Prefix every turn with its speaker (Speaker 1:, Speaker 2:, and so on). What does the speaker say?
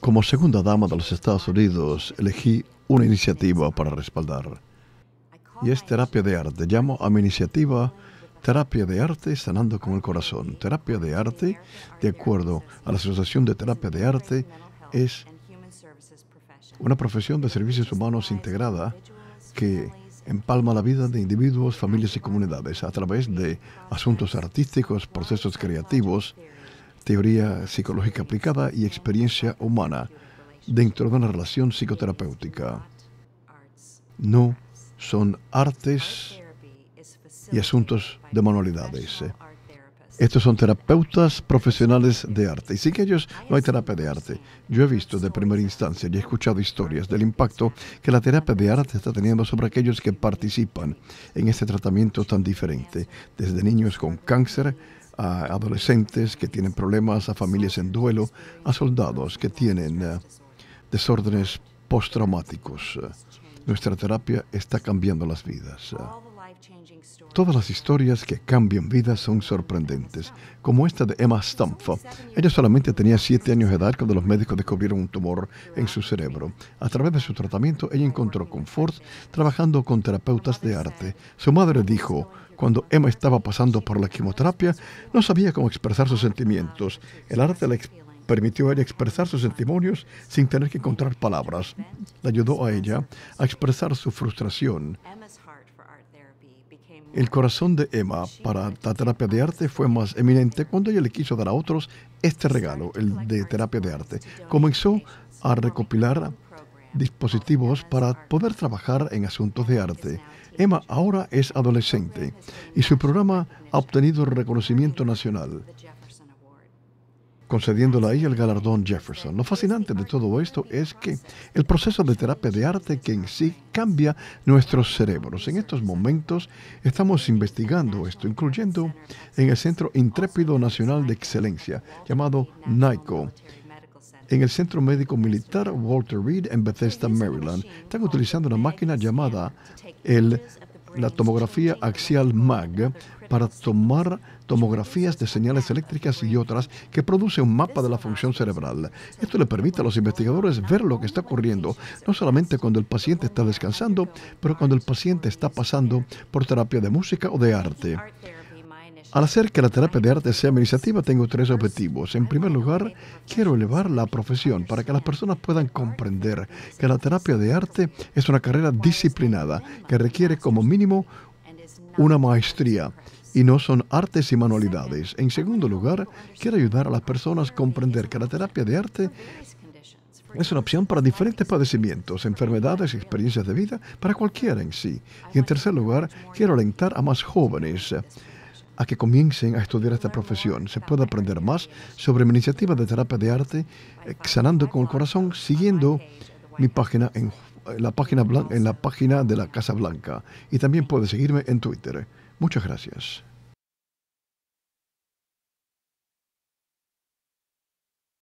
Speaker 1: Como segunda dama de los Estados Unidos, elegí una iniciativa para respaldar. Y es terapia de arte. Llamo a mi iniciativa Terapia de Arte Sanando con el Corazón. Terapia de Arte, de acuerdo a la Asociación de Terapia de Arte, es una profesión de servicios humanos integrada que empalma la vida de individuos, familias y comunidades a través de asuntos artísticos, procesos creativos, teoría psicológica aplicada y experiencia humana dentro de una relación psicoterapéutica. No son artes y asuntos de manualidades. Estos son terapeutas profesionales de arte. Y sin que ellos no hay terapia de arte. Yo he visto de primera instancia y he escuchado historias del impacto que la terapia de arte está teniendo sobre aquellos que participan en este tratamiento tan diferente, desde niños con cáncer a adolescentes que tienen problemas, a familias en duelo, a soldados que tienen eh, desórdenes postraumáticos. Eh, nuestra terapia está cambiando las vidas. Eh. Todas las historias que cambian vidas son sorprendentes, como esta de Emma Stumpf. Ella solamente tenía siete años de edad cuando los médicos descubrieron un tumor en su cerebro. A través de su tratamiento, ella encontró confort trabajando con terapeutas de arte. Su madre dijo, cuando Emma estaba pasando por la quimioterapia, no sabía cómo expresar sus sentimientos. El arte le permitió a ella expresar sus sentimientos sin tener que encontrar palabras. Le ayudó a ella a expresar su frustración. El corazón de Emma para la terapia de arte fue más eminente cuando ella le quiso dar a otros este regalo, el de terapia de arte. Comenzó a recopilar dispositivos para poder trabajar en asuntos de arte. Emma ahora es adolescente y su programa ha obtenido reconocimiento nacional. Concediéndola a ella el galardón Jefferson. Lo fascinante de todo esto es que el proceso de terapia de arte que en sí cambia nuestros cerebros. En estos momentos estamos investigando esto, incluyendo en el Centro Intrépido Nacional de Excelencia, llamado NICO, en el Centro Médico Militar Walter Reed en Bethesda, Maryland. Están utilizando una máquina llamada el la tomografía axial MAG para tomar tomografías de señales eléctricas y otras que produce un mapa de la función cerebral. Esto le permite a los investigadores ver lo que está ocurriendo, no solamente cuando el paciente está descansando, pero cuando el paciente está pasando por terapia de música o de arte. Al hacer que la terapia de arte sea mi iniciativa, tengo tres objetivos. En primer lugar, quiero elevar la profesión para que las personas puedan comprender que la terapia de arte es una carrera disciplinada que requiere como mínimo una maestría y no son artes y manualidades. En segundo lugar, quiero ayudar a las personas a comprender que la terapia de arte es una opción para diferentes padecimientos, enfermedades y experiencias de vida, para cualquiera en sí. Y en tercer lugar, quiero alentar a más jóvenes a que comiencen a estudiar esta profesión. Se puede aprender más sobre mi iniciativa de terapia de arte, eh, Sanando con el Corazón, siguiendo mi página en eh, la página, en la página de la Casa Blanca. Y también puede seguirme en Twitter. Muchas gracias.